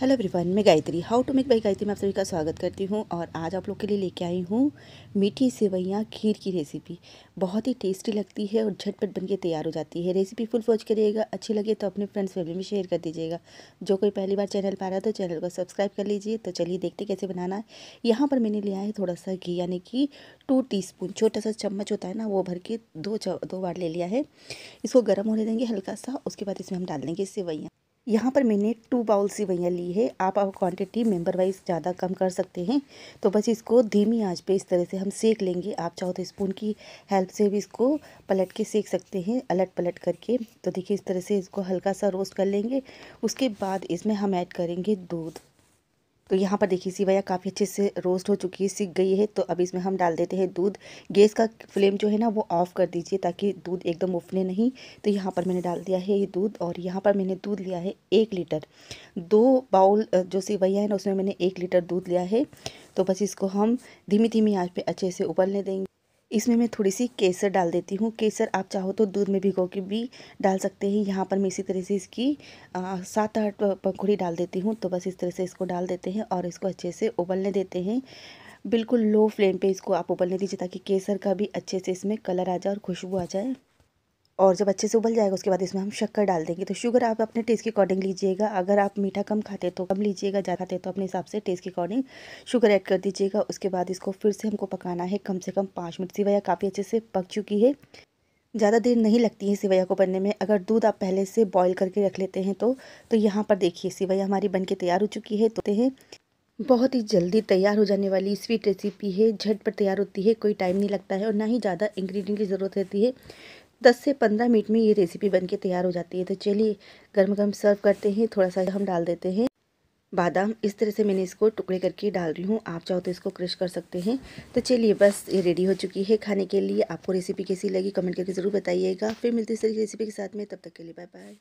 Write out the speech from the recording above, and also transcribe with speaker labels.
Speaker 1: hello everyone मैं Gayatri how to make by Gayatri मैं आप सभी का स्वागत करती हूँ और आज आप लोग के लिए लेके आई हूँ मीठी सेवैयाँ खीर की रेसिपी बहुत ही टेस्टी लगती है और झटपट बनके तैयार हो जाती है रेसिपी फुल वॉच करिएगा अच्छी लगे तो अपने फ्रेंड्स फैमिली में शेयर कर दीजिएगा जो कोई पहली बार चैनल पर आ रहा है तो चैनल को सब्सक्राइब कर लीजिए तो चलिए देखते कैसे बनाना है यहाँ पर मैंने लिया है थोड़ा सा घी यानी कि टू टी छोटा सा चम्मच होता है ना वो भर के दो दो बार ले लिया है इसको गर्म होने देंगे हल्का सा उसके बाद इसमें हम डाल देंगे सेवैयाँ यहाँ पर मैंने टू बाउल सिवैयाँ ली है आप अब क्वांटिटी मेंबर वाइज ज़्यादा कम कर सकते हैं तो बस इसको धीमी आंच पे इस तरह से हम सेक लेंगे आप चाहो तो स्पून की हेल्प से भी इसको पलट के सेक सकते हैं अलट पलट करके तो देखिए इस तरह से इसको हल्का सा रोस्ट कर लेंगे उसके बाद इसमें हम ऐड करेंगे दूध तो यहाँ पर देखिए सिवैया काफ़ी अच्छे से रोस्ट हो चुकी है सीख गई है तो अब इसमें हम डाल देते हैं दूध गैस का फ्लेम जो है ना वो ऑफ़ कर दीजिए ताकि दूध एकदम उफने नहीं तो यहाँ पर मैंने डाल दिया है ये दूध और यहाँ पर मैंने दूध लिया है एक लीटर दो बाउल जो सिवैया है ना उसमें मैंने एक लीटर दूध लिया है तो बस इसको हम धीमी धीमी आँच पर अच्छे से उबलने देंगे इसमें मैं थोड़ी सी केसर डाल देती हूँ केसर आप चाहो तो दूध में भिगो के भी डाल सकते हैं यहाँ पर मैं इसी तरह से इसकी सात आठ पंखुड़ी डाल देती हूँ तो बस इस तरह से इसको डाल देते हैं और इसको अच्छे से उबलने देते हैं बिल्कुल लो फ्लेम पे इसको आप उबलने दीजिए ताकि केसर का भी अच्छे से इसमें कलर आ जाए और खुशबू आ जाए और जब अच्छे से उबल जाएगा उसके बाद इसमें हम शक्कर डाल देंगे तो शुगर आप अपने टेस्ट के अकॉर्डिंग लीजिएगा अगर आप मीठा कम खाते तो कम लीजिएगा ज़्यादा खाते तो अपने हिसाब से टेस्ट के अकॉर्डिंग शुगर ऐड कर दीजिएगा उसके बाद इसको फिर से हमको पकाना है कम से कम पाँच मिनट सिवैया काफ़ी अच्छे से पक चुकी है ज़्यादा देर नहीं लगती है सिवैया को बनने में अगर दूध आप पहले से बॉईल करके रख लेते हैं तो तो यहाँ पर देखिए सिवैया हमारी बनके तैयार हो चुकी है तोते हैं बहुत ही जल्दी तैयार हो जाने वाली स्वीट रेसिपी है झट पर तैयार होती है कोई टाइम नहीं लगता है और ना ही ज़्यादा इंग्रेडिएंट की ज़रूरत रहती है 10 से 15 मिनट में ये रेसिपी बन के तैयार हो जाती है तो चलिए गर्म गर्म सर्व करते हैं थोड़ा सा हम डाल देते हैं बादाम इस तरह से मैंने इसको टुकड़े करके डाल रही हूँ आप चाहो तो इसको क्रश कर सकते हैं तो चलिए बस ये रेडी हो चुकी है खाने के लिए आपको रेसिपी कैसी लगी कमेंट करके ज़रूर बताइएगा फिर मिलती इस तरह की रेसिपी के साथ में तब तक के लिए बाय बाय